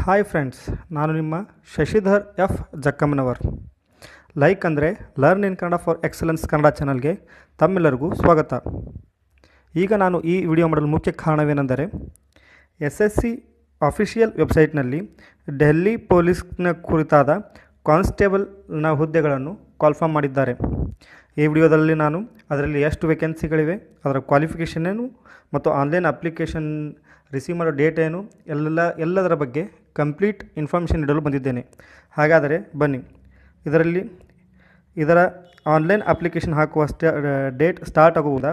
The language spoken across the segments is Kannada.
ಹಾಯ್ ಫ್ರೆಂಡ್ಸ್ ನಾನು ನಿಮ್ಮ ಶಶಿಧರ್ ಎಫ್ ಜಕ್ಕಮ್ಮನವರ್ ಲೈಕ್ ಅಂದರೆ learn in Kannada for excellence Kannada ಚಾನಲ್ಗೆ ತಮ್ಮೆಲ್ಲರಿಗೂ ಸ್ವಾಗತ ಈಗ ನಾನು ಈ ವಿಡಿಯೋ ಮಾಡಲು ಮುಖ್ಯ ಕಾರಣವೇನೆಂದರೆ ಎಸ್ ಎಸ್ ಸಿ ಅಫಿಷಿಯಲ್ ವೆಬ್ಸೈಟ್ನಲ್ಲಿ ಡೆಲ್ಲಿ ಪೊಲೀಸ್ನ ಕುರಿತಾದ ಕಾನ್ಸ್ಟೇಬಲ್ನ ಹುದ್ದೆಗಳನ್ನು ಕಾಲ್ಫಾರ್ಮ್ ಮಾಡಿದ್ದಾರೆ ಈ ವಿಡಿಯೋದಲ್ಲಿ ನಾನು ಅದರಲ್ಲಿ ಎಷ್ಟು ವೇಕೆನ್ಸಿಗಳಿವೆ ಅದರ ಕ್ವಾಲಿಫಿಕೇಷನ್ ಏನು ಮತ್ತು ಆನ್ಲೈನ್ ಅಪ್ಲಿಕೇಶನ್ ರಿಸೀವ್ ಮಾಡೋ ಡೇಟ್ ಏನು ಎಲ್ಲ ಎಲ್ಲದರ ಬಗ್ಗೆ ಕಂಪ್ಲೀಟ್ ಇನ್ಫಾರ್ಮೇಷನ್ ನೀಡಲು ಬಂದಿದ್ದೇನೆ ಹಾಗಾದರೆ ಬನ್ನಿ ಇದರಲ್ಲಿ ಇದರ ಆನ್ಲೈನ್ ಅಪ್ಲಿಕೇಶನ್ ಹಾಕುವ ಡೇಟ್ ಸ್ಟಾರ್ಟ್ ಆಗುವುದಾ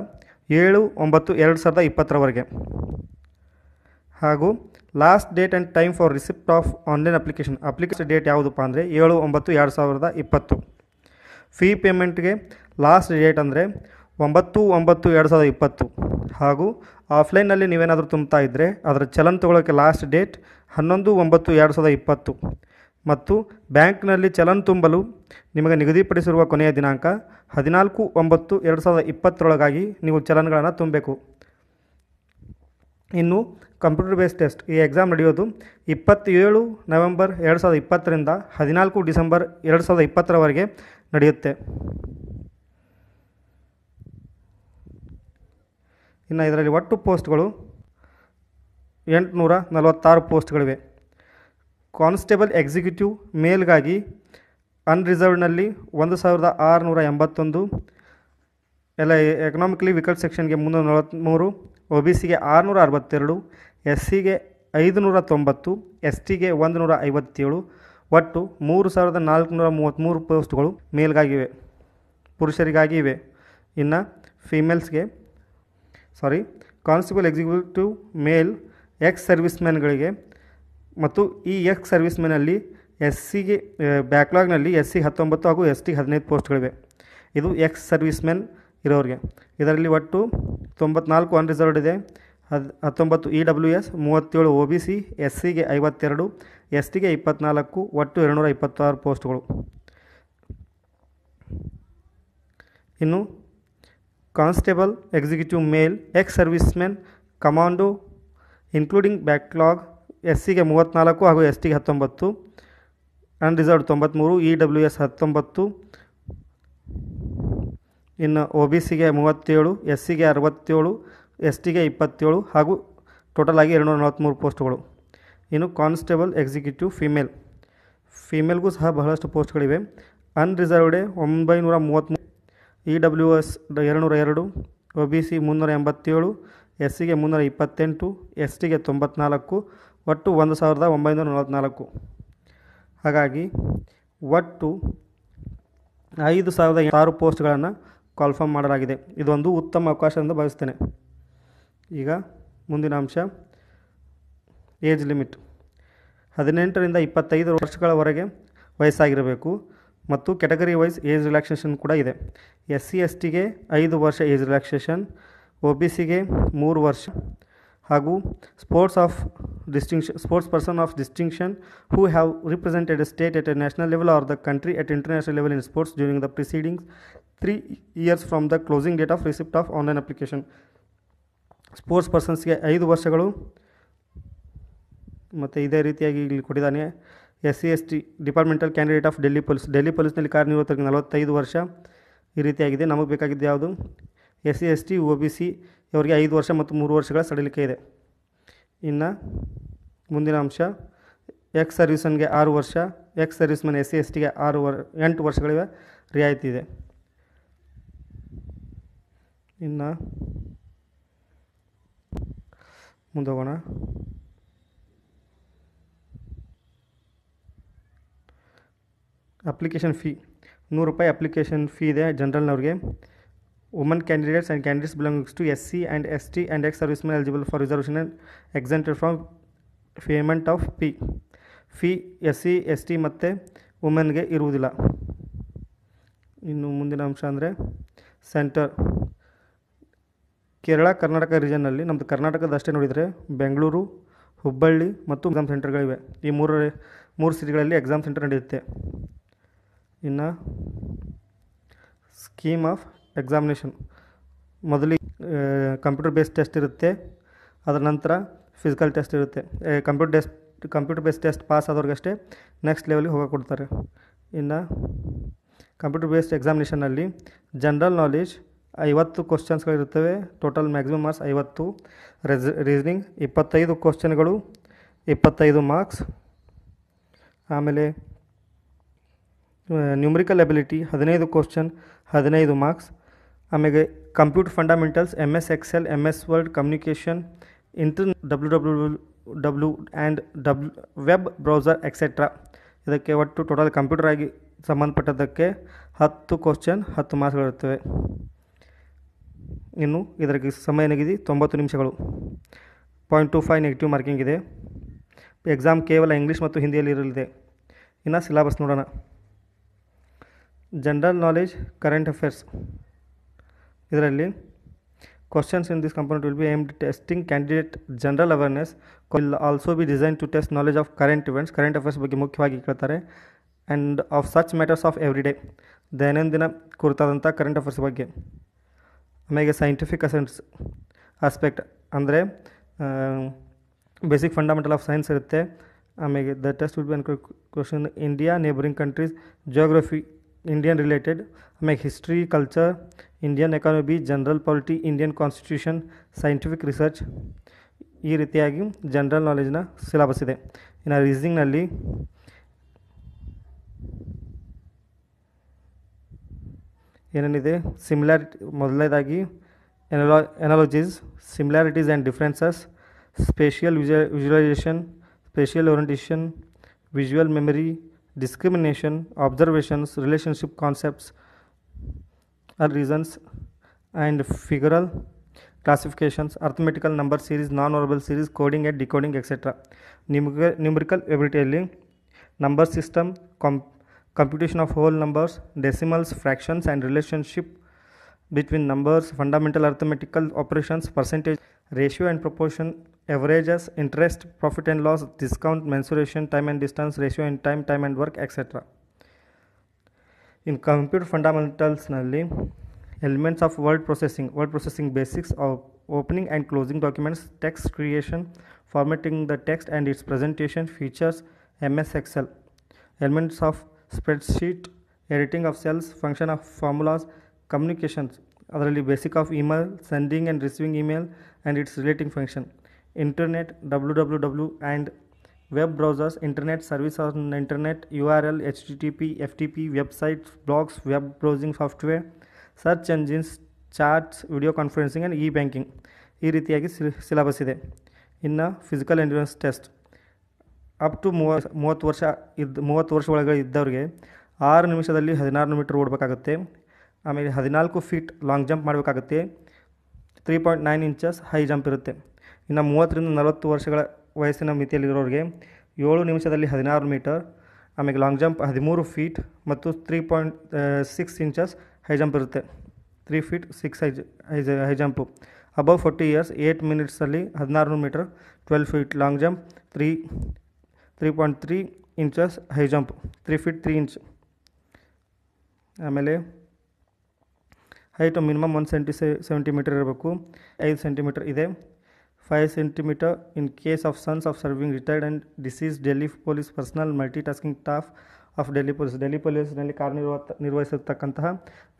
ಏಳು ಒಂಬತ್ತು ಎರಡು ಸಾವಿರದ ಇಪ್ಪತ್ತರವರೆಗೆ ಹಾಗೂ last date and time for receipt of online application application date ಯಾವುದಪ್ಪ ಅಂದರೆ ಏಳು ಒಂಬತ್ತು ಎರಡು ಸಾವಿರದ ಇಪ್ಪತ್ತು ಫೀ ಪೇಮೆಂಟ್ಗೆ ಲಾಸ್ಟ್ ಡೇಟ್ ಅಂದರೆ ಒಂಬತ್ತು ಒಂಬತ್ತು ಎರಡು ಸಾವಿರದ ಇಪ್ಪತ್ತು ಹಾಗೂ ಆಫ್ಲೈನಲ್ಲಿ ನೀವೇನಾದರೂ ತುಂಬ್ತಾ ಇದ್ದರೆ ಅದರ ಚಲನ್ ತೊಗೊಳೋಕ್ಕೆ ಲಾಸ್ಟ್ ಡೇಟ್ ಹನ್ನೊಂದು ಒಂಬತ್ತು ಎರಡು ಸಾವಿರದ ಇಪ್ಪತ್ತು ಮತ್ತು ಬ್ಯಾಂಕ್ನಲ್ಲಿ ಚಲನ್ ತುಂಬಲು ನಿಮಗೆ ನಿಗದಿಪಡಿಸಿರುವ ಕೊನೆಯ ದಿನಾಂಕ ಹದಿನಾಲ್ಕು ಒಂಬತ್ತು ಎರಡು ಸಾವಿರದ ಇಪ್ಪತ್ತರೊಳಗಾಗಿ ನೀವು ಚಲನ್ಗಳನ್ನು ತುಂಬಬೇಕು ಇನ್ನು ಕಂಪ್ಯೂಟರ್ ಬೇಸ್ಡ್ ಟೆಸ್ಟ್ ಈ ಎಕ್ಸಾಮ್ ನಡೆಯೋದು ಇಪ್ಪತ್ತೇಳು ನವೆಂಬರ್ ಎರಡು ಸಾವಿರದ ಇಪ್ಪತ್ತರಿಂದ ಹದಿನಾಲ್ಕು ಡಿಸೆಂಬರ್ ಎರಡು ಸಾವಿರದ ಇಪ್ಪತ್ತರವರೆಗೆ ನಡೆಯುತ್ತೆ ಇನ್ನು ಇದರಲ್ಲಿ ಒಟ್ಟು ಪೋಸ್ಟ್ಗಳು ಎಂಟುನೂರ ನಲವತ್ತಾರು ಪೋಸ್ಟ್ಗಳಿವೆ ಕಾನ್ಸ್ಟೇಬಲ್ ಎಕ್ಸಿಕ್ಯೂಟಿವ್ ಮೇಲ್ಗಾಗಿ ಅನ್ರಿಸರ್ವ್ಡ್ನಲ್ಲಿ ಒಂದು ಸಾವಿರದ ಆರುನೂರ ಎಂಬತ್ತೊಂದು ಎಲ್ಲ ಎಕನಾಮಿಕಲಿ ವಿಕಲ್ ಸೆಕ್ಷನ್ಗೆ ಮುನ್ನೂರ ನಲವತ್ತ್ಮೂರು ಒ ಬಿ ಸಿಗೆ ಆರುನೂರ ಅರವತ್ತೆರಡು ಎಸ್ ಸಿಗೆ ಐದುನೂರ ತೊಂಬತ್ತು ಎಸ್ ಟಿಗೆ ಒಂದು ನೂರ ಐವತ್ತೇಳು ಒಟ್ಟು ಮೂರು ಸಾವಿರದ ನಾಲ್ಕುನೂರ ಮೂವತ್ತ್ಮೂರು ಪೋಸ್ಟ್ಗಳು ಮೇಲ್ಗಾಗಿವೆ ಪುರುಷರಿಗಾಗಿ ಇವೆ ಇನ್ನು ಫೀಮೇಲ್ಸ್ಗೆ sorry constable executive male ex service ಮ್ಯಾನ್ಗಳಿಗೆ ಮತ್ತು ಈ ಎಕ್ಸ್ ಸರ್ವಿಸ್ ಮ್ಯಾನಲ್ಲಿ ಎಸ್ ಸಿಗೆ ಬ್ಯಾಕ್ಲಾಗ್ನಲ್ಲಿ ಎಸ್ ಸಿ ಹತ್ತೊಂಬತ್ತು ಹಾಗೂ ಎಸ್ ಟಿ ಹದಿನೈದು ಪೋಸ್ಟ್ಗಳಿವೆ ಇದು ಎಕ್ಸ್ ಸರ್ವಿಸ್ ಮ್ಯಾನ್ ಇರೋರಿಗೆ ಇದರಲ್ಲಿ ಒಟ್ಟು ತೊಂಬತ್ನಾಲ್ಕು ಅನ್ರಿಸರ್ವ್ಡ್ ಇದೆ ಹದ್ ಹತ್ತೊಂಬತ್ತು ಇ ಡಬ್ಲ್ಯೂ ಎಸ್ ಮೂವತ್ತೇಳು ಒ ಬಿ ಸಿ ಎಸ್ ಸಿಗೆ ಐವತ್ತೆರಡು ಎಸ್ ಟಿಗೆ ಇಪ್ಪತ್ತ್ನಾಲ್ಕು ಒಟ್ಟು ಎರಡುನೂರ ಇಪ್ಪತ್ತಾರು ಪೋಸ್ಟ್ಗಳು ಇನ್ನು constable executive male ex service servicemen commando including backlog S ಸಿಗೆ ಮೂವತ್ತ್ನಾಲ್ಕು ಹಾಗೂ ಎಸ್ ಟಿಗೆ ಹತ್ತೊಂಬತ್ತು ಅನ್ರಿಸರ್ವ್ಡ್ ತೊಂಬತ್ತ್ಮೂರು ಇ e ಡಬ್ಲ್ಯೂ ಎಸ್ ಹತ್ತೊಂಬತ್ತು ಇನ್ನು ಒ ಬಿ ಸಿಗೆ ಮೂವತ್ತೇಳು ಎಸ್ ಸಿಗೆ ಅರವತ್ತೇಳು ಎಸ್ ಟಿಗೆ ಇಪ್ಪತ್ತೇಳು ಹಾಗೂ ಟೋಟಲ್ ಆಗಿ ಎರಡುನೂರ ನಲವತ್ತ್ಮೂರು ಪೋಸ್ಟ್ಗಳು ಇನ್ನು ಕಾನ್ಸ್ಟೇಬಲ್ ಎಕ್ಸಿಕ್ಯೂಟಿವ್ ಫಿಮೇಲ್ ಫಿಮೇಲ್ಗೂ ಸಹ ಬಹಳಷ್ಟು ಪೋಸ್ಟ್ಗಳಿವೆ ಅನ್ರಿಸರ್ವ್ಡೆ ಒಂಬೈನೂರ ಮೂವತ್ತ್ಮೂರು ಇ e ಡಬ್ಲ್ಯೂ ಎಸ್ ಎರಡು ನೂರ ಎರಡು ಒ ಬಿ ಸಿ ಮುನ್ನೂರ ಎಂಬತ್ತೇಳು ಎಸ್ ಸಿಗೆ ಮುನ್ನೂರ ಇಪ್ಪತ್ತೆಂಟು ಎಸ್ ಟಿಗೆ ತೊಂಬತ್ನಾಲ್ಕು ಒಟ್ಟು ಒಂದು ಸಾವಿರದ ಒಂಬೈನೂರ ನಲವತ್ನಾಲ್ಕು ಹಾಗಾಗಿ ಒಟ್ಟು ಐದು ಸಾವಿರದ ಆರು ಪೋಸ್ಟ್ಗಳನ್ನು ಕನ್ಫರ್ಮ್ ಮಾಡಲಾಗಿದೆ ಇದೊಂದು ಉತ್ತಮ ಅವಕಾಶ ಎಂದು ಭಾವಿಸ್ತೇನೆ ಈಗ ಮುಂದಿನ ಅಂಶ ಏಜ್ ಲಿಮಿಟ್ ಹದಿನೆಂಟರಿಂದ ಇಪ್ಪತ್ತೈದು ವರ್ಷಗಳವರೆಗೆ ವಯಸ್ಸಾಗಿರಬೇಕು ಮತ್ತು ಕ್ಯಾಟಗರಿ ವೈಸ್ ಏಜ್ ರಿಲ್ಯಾಕ್ಸೇಷನ್ ಕೂಡ ಇದೆ ಎಸ್ ಸಿ ಎಸ್ ಟಿಗೆ ಐದು ವರ್ಷ ಏಜ್ ರಿಲ್ಯಾಕ್ಸೇಷನ್ ಒ ಬಿ ಸಿಗೆ ಮೂರು ವರ್ಷ ಹಾಗೂ sports of distinction sports person of distinction who have represented a state at a national level or the country at international level in sports during the precedings three years from the closing date of receipt of online application sports ಪರ್ಸನ್ಸ್ಗೆ ಐದು ವರ್ಷಗಳು ಮತ್ತು ಇದೇ ರೀತಿಯಾಗಿ ಇಲ್ಲಿ ಕೊಟ್ಟಿದ್ದಾನೆ S C S T departmental candidate of Delhi police Delhi ಪೊಲೀಸ್ನಲ್ಲಿ ಕಾರ್ಯನಿರ್ವಹತರಿಗೆ ನಲವತ್ತೈದು ವರ್ಷ ಈ ರೀತಿಯಾಗಿದೆ ನಮಗೆ ಬೇಕಾಗಿದ್ದು ಯಾವುದು S C S T O B C ಇವರಿಗೆ ಐದು ವರ್ಷ ಮತ್ತು ಮೂರು ವರ್ಷಗಳ ಸಡಿಲಿಕೆ ಇದೆ ಇನ್ನು ಮುಂದಿನ ಅಂಶ ಎಕ್ಸ್ ಸರ್ವಿಸನ್ಗೆ ಆರು ವರ್ಷ ex serviceman S C S ಟಿಗೆ ಆರು ವರ್ ಎಂಟು ವರ್ಷಗಳಿವೆ ರಿಯಾಯಿತಿ ಇದೆ ಇನ್ನು ಮುಂದೋಗೋಣ ಅಪ್ಲಿಕೇಶನ್ ಫೀ ನೂರು ರೂಪಾಯಿ ಅಪ್ಲಿಕೇಶನ್ ಫೀ ಇದೆ ಜನರಲ್ನವ್ರಿಗೆ Women candidates and candidates belonging to SC and ST and ex-servicemen eligible for reservation and exempted from payment of ಪಿ ಫಿ ಎಸ್ ಸಿ ಎಸ್ ಟಿ ಮತ್ತು ವುಮೆನ್ಗೆ ಇರುವುದಿಲ್ಲ ಇನ್ನು ಮುಂದಿನ ಅಂಶ ಅಂದರೆ ಸೆಂಟರ್ ಕೇರಳ ಕರ್ನಾಟಕ ರೀಜನ್ನಲ್ಲಿ ನಮ್ಮದು ಕರ್ನಾಟಕದಷ್ಟೇ ನೋಡಿದರೆ ಬೆಂಗಳೂರು ಹುಬ್ಬಳ್ಳಿ ಮತ್ತು ಎಕ್ಸಾಮ್ ಸೆಂಟರ್ಗಳಿವೆ ಈ ಮೂರು ಮೂರು ಸಿಟಿಗಳಲ್ಲಿ ಎಕ್ಸಾಮ್ ಸೆಂಟರ್ ನಡೆಯುತ್ತೆ ಇನ್ನು ಸ್ಕೀಮ್ ಆಫ್ ಎಕ್ಸಾಮಿನೇಷನ್ ಮೊದಲಿಗೆ ಕಂಪ್ಯೂಟರ್ ಬೇಸ್ಡ್ ಟೆಸ್ಟ್ ಇರುತ್ತೆ ಅದರ ನಂತರ ಫಿಸಿಕಲ್ ಟೆಸ್ಟ್ ಇರುತ್ತೆ computer test computer based test pass ಆದವ್ರಿಗಷ್ಟೇ ನೆಕ್ಸ್ಟ್ ಲೆವೆಲ್ಗೆ ಹೋಗಿ ಕೊಡ್ತಾರೆ ಇನ್ನು ಕಂಪ್ಯೂಟರ್ ಬೇಸ್ಡ್ ಎಕ್ಸಾಮಿನೇಷನಲ್ಲಿ ಜನರಲ್ ನಾಲೆಜ್ ಐವತ್ತು ಕ್ವಶನ್ಸ್ಗಳಿರುತ್ತವೆ ಟೋಟಲ್ ಮ್ಯಾಕ್ಸಿಮಮ್ ಮಾರ್ಕ್ಸ್ ಐವತ್ತು ರೆಸ್ ರೀಸನಿಂಗ್ ಇಪ್ಪತ್ತೈದು ಕ್ವಶನ್ಗಳು ಇಪ್ಪತ್ತೈದು ಮಾರ್ಕ್ಸ್ ಆಮೇಲೆ ನ್ಯೂಮ್ರಿಕಲ್ ಎಬಿಲಿಟಿ ಹದಿನೈದು ಕ್ವಶನ್ ಹದಿನೈದು ಮಾರ್ಕ್ಸ್ ಆಮೇಲೆ computer fundamentals M S excel M S world communication inter W W W and W web browser etcetera ಇದಕ್ಕೆ ಒಟ್ಟು ಟೋಟಲ್ ಕಂಪ್ಯೂಟರ್ ಆಗಿ ಸಂಬಂಧಪಟ್ಟದ್ದಕ್ಕೆ ಹತ್ತು ಕ್ವಶನ್ ಹತ್ತು ಮಾರ್ಕ್ಸ್ಗಳಿರ್ತವೆ ಇನ್ನು ಇದಕ್ಕೆ ಸಮಯ ನಿಗದಿ ತೊಂಬತ್ತು ನಿಮಿಷಗಳು point two five negative marking ಇದೆ ಎಕ್ಸಾಮ್ ಕೇವಲ ಇಂಗ್ಲೀಷ್ ಮತ್ತು ಹಿಂದಿಯಲ್ಲಿ ಇರಲಿದೆ ಇನ್ನು ಸಿಲೆಬಸ್ ನೋಡೋಣ ಜನರಲ್ ನಾಲೆಜ್ ಕರೆಂಟ್ ಅಫೇರ್ಸ್ ಇದರಲ್ಲಿ Questions in this component will be aim testing candidate general awareness will also be design to test knowledge of current events current affairs ಬಗ್ಗೆ ಮುಖ್ಯವಾಗಿ ಕೇಳ್ತಾರೆ and of such matters of every day ದೈನಂದಿನ ಕುರಿತಾದಂಥ ಕರೆಂಟ್ ಅಫೇರ್ಸ್ ಬಗ್ಗೆ ಆಮೇಲೆ ಸೈಂಟಿಫಿಕ್ ಅಸೆನ್ಸ್ ಆಸ್ಪೆಕ್ಟ್ ಅಂದರೆ ಬೇಸಿಕ್ ಫಂಡಮೆಂಟಲ್ ಆಫ್ ಸೈನ್ಸ್ ಇರುತ್ತೆ ಆಮೇಲೆ the test will be on question India neighbouring countries geography Indian related ಆಮೇಲೆ history culture Indian economy general polity Indian constitution scientific research ಈ ರೀತಿಯಾಗಿ ಜನರಲ್ ನಾಲೆಜ್ನ ಸಿಲೆಬಸ್ ಇದೆ ಇನ್ನು ರೀಸನಿಂಗ್ನಲ್ಲಿ ಏನೇನಿದೆ ಸಿಮಿಲಾರಿಟಿ ಮೊದಲನೇದಾಗಿ ಎನಲಾ analogies similarities and differences spatial visualisation spatial orientation visual memory discrimination, observations, relationship concepts are reasons, and figural classifications, arithmetical number series, non-verbal series, coding and decoding, etc. Numerical, ability, number system, com- computation of whole numbers, decimals, fractions, and relationship between numbers, fundamental arithmetical operations, percentage. Ratio and proportion averages, interest, profit and loss, discount, mensuration, time and distance, ratio and time, time and work, etc. In computer fundamentals, elements of word processing, word processing basics of opening and closing documents, text creation, formatting the text and its presentation, features, MS Excel, elements of spreadsheet, editing of cells, function of formulas, communications, ಅದರಲ್ಲಿ basic of email sending and receiving email and its relating function internet W W W and web browsers internet service on internet U R L H T T P F T P websites blogs web browsing software search engines chats video conferencing and e banking ಈ ರೀತಿಯಾಗಿ ಸಿಲಬಸ್ ಇದೆ ಇನ್ನು physical endurance test up to ಮೂವ ಮೂವತ್ತು ವರ್ಷ ಇದ್ದ ಮೂವತ್ತು ವರ್ಷ ಒಳಗೆ ಇದ್ದವ್ರಿಗೆ ಆರು ನಿಮಿಷದಲ್ಲಿ ಹದಿನಾರು ಮೀಟ್ರ್ ಓಡಬೇಕಾಗುತ್ತೆ ಆಮೇಲೆ ಹದಿನಾಲ್ಕು ಫೀಟ್ ಲಾಂಗ್ ಜಂಪ್ ಮಾಡಬೇಕಾಗುತ್ತೆ three point nine inches high jump ಇರುತ್ತೆ ಇನ್ನು ಮೂವತ್ತರಿಂದ ನಲವತ್ತು ವರ್ಷಗಳ ವಯಸ್ಸಿನ ಮಿತಿಯಲ್ಲಿರೋರಿಗೆ ಏಳು ನಿಮಿಷದಲ್ಲಿ ಹದಿನಾರು ಮೀಟರ್ ಆಮೇಲೆ ಲಾಂಗ್ ಜಂಪ್ ಹದಿಮೂರು ಫೀಟ್ ಮತ್ತು three point six inches high jump ಇರುತ್ತೆ three feet six high high high jump above forty years eight ಮಿನಿಟ್ಸಲ್ಲಿ ಹದಿನಾರು metre twelve feet long jump three three point three inches high jump three feet three inch ಆಮೇಲೆ height minimum one centi centimetre ಇರಬೇಕು ಐದು ಸೆಂಟಿಮೀಟರ್ ಇದೆ five centimetre in case of sons of serving retired and deceased Delhi police personnel multi tasking staff of Delhi police Delhi ಪೊಲೀಸ್ನಲ್ಲಿ ಕಾರ್ಯನಿರ್ವ ನಿರ್ವಹಿಸತಕ್ಕಂತಹ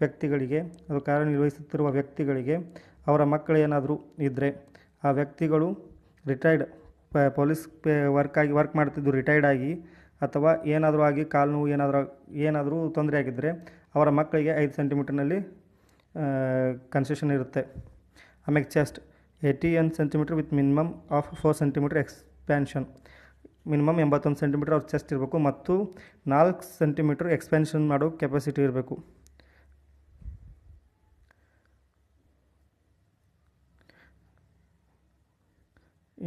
ವ್ಯಕ್ತಿಗಳಿಗೆ ಅದು ಕಾರ್ಯನಿರ್ವಹಿಸುತ್ತಿರುವ ವ್ಯಕ್ತಿಗಳಿಗೆ ಅವರ ಮಕ್ಕಳು ಏನಾದರೂ ಇದ್ದರೆ ಆ ವ್ಯಕ್ತಿಗಳು ರಿಟೈರ್ಡ್ ಪೊಲೀಸ್ ವರ್ಕ್ ಆಗಿ ವರ್ಕ್ ಮಾಡ್ತಿದ್ದು ರಿಟೈರ್ಡ್ ಆಗಿ ಅಥವಾ ಏನಾದರೂ ಆಗಿ ಕಾಲು ನೋವು ಏನಾದರೂ ಏನಾದರೂ ತೊಂದರೆ ಆಗಿದ್ದರೆ ಅವರ ಮಕ್ಕಳಿಗೆ ಐದು ಸೆಂಟಿಮೀಟರ್ನಲ್ಲಿ ಕನ್ಸೆಷನ್ ಇರುತ್ತೆ ಆಮೇಲೆ chest eighty one centimetre with minimum of four centimetre expansion minimum ಎಂಬತ್ತೊಂದು ಸೆಂಟಿಮೀಟ್ರ್ ಅವ್ರ ಚೆಸ್ಟ್ ಇರಬೇಕು ಮತ್ತು ನಾಲ್ಕು ಸೆಂಟಿಮೀಟ್ರ್ ಎಕ್ಸ್ಪ್ಯಾನ್ಷನ್ ಮಾಡೋ ಕೆಪಾಸಿಟಿ ಇರಬೇಕು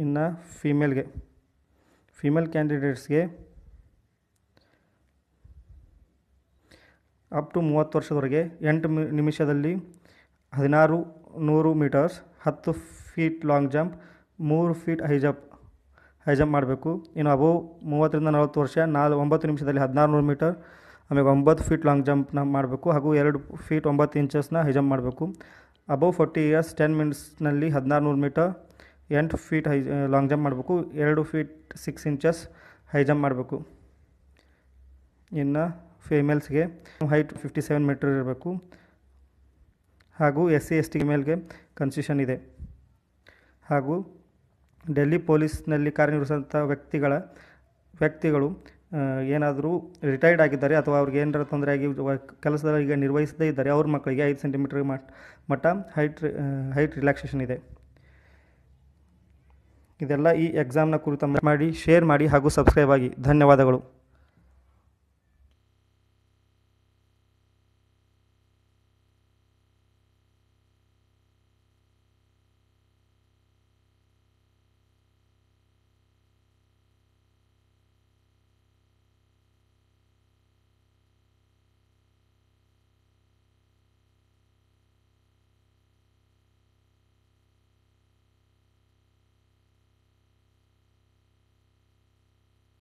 ಇನ್ನು ಫೀಮೇಲ್ಗೆ ಫೀಮೇಲ್ ಕ್ಯಾಂಡಿಡೇಟ್ಸ್ಗೆ ಅಪ್ ಟು ಮೂವತ್ತು ವರ್ಷದವರೆಗೆ ಎಂಟು ನಿಮಿಷದಲ್ಲಿ ಹದಿನಾರು ನೂರು ಮೀಟರ್ಸ್ ಹತ್ತು ಫೀಟ್ ಲಾಂಗ್ ಜಂಪ್ ಮೂರು feet high jump high jump ಮಾಡಬೇಕು ಇನ್ನು ಅಬೋವ್ ಮೂವತ್ತರಿಂದ ನಲವತ್ತು ವರ್ಷ ನಾಲ್ ಒಂಬತ್ತು ನಿಮಿಷದಲ್ಲಿ ಹದಿನಾರು ನೂರು ಮೀಟರ್ ಆಮೇಲೆ ಒಂಬತ್ತು ಫೀಟ್ ಲಾಂಗ್ ಜಂಪ್ನ ಮಾಡಬೇಕು ಹಾಗೂ ಎರಡು ಫೀಟ್ ಒಂಬತ್ತು ಇಂಚಸ್ನ ಹೈ ಜಂಪ್ ಮಾಡಬೇಕು ಅಬೋವ್ ಫೋರ್ಟಿ ಇಯರ್ಸ್ ಟೆನ್ ಮಿನಿಟ್ಸ್ನಲ್ಲಿ ಹದಿನಾರು ನೂರು ಮೀಟರ್ ಎಂಟು ಫೀಟ್ ಹೈ ಲಾಂಗ್ ಜಂಪ್ ಮಾಡಬೇಕು ಎರಡು feet six inches high jump ಮಾಡಬೇಕು ಇನ್ನು ಫಿಮೇಲ್ಸ್ಗೆ ಹೈಟ್ ಫಿಫ್ಟಿ ಸೆವೆನ್ ಮೀಟ್ರ್ ಇರಬೇಕು ಹಾಗೂ ಎಸ್ ಸಿ ಎಸ್ ಟಿ ಮೇಲ್ಗೆ ಕನ್ಸೆಷನ್ ಇದೆ ಹಾಗೂ ಡೆಲ್ಲಿ ಪೊಲೀಸ್ನಲ್ಲಿ ಕಾರ್ಯನಿರ್ವಹಿಸಿದಂಥ ವ್ಯಕ್ತಿಗಳ ವ್ಯಕ್ತಿಗಳು ಏನಾದರೂ ರಿಟೈರ್ಡ್ ಆಗಿದ್ದಾರೆ ಅಥವಾ ಅವ್ರಿಗೆ ಏನಾರ ತೊಂದರೆ ಆಗಿ ಕೆಲಸದ ಈಗ ನಿರ್ವಹಿಸದೇ ಇದ್ದಾರೆ ಅವ್ರ ಮಕ್ಕಳಿಗೆ ಐದು ಸೆಂಟಿಮೀಟ್ರ್ ಮಟ್ಟ ಹೈಟ್ ಹೈಟ್ ರಿಲ್ಯಾಕ್ಸೇಷನ್ ಇದೆ ಇದೆಲ್ಲ ಈ ಎಕ್ಸಾಮ್ನ ಕುರಿತು ಮಾಡಿ ಶೇರ್ ಮಾಡಿ ಹಾಗೂ ಸಬ್ಸ್ಕ್ರೈಬ್ ಆಗಿ ಧನ್ಯವಾದಗಳು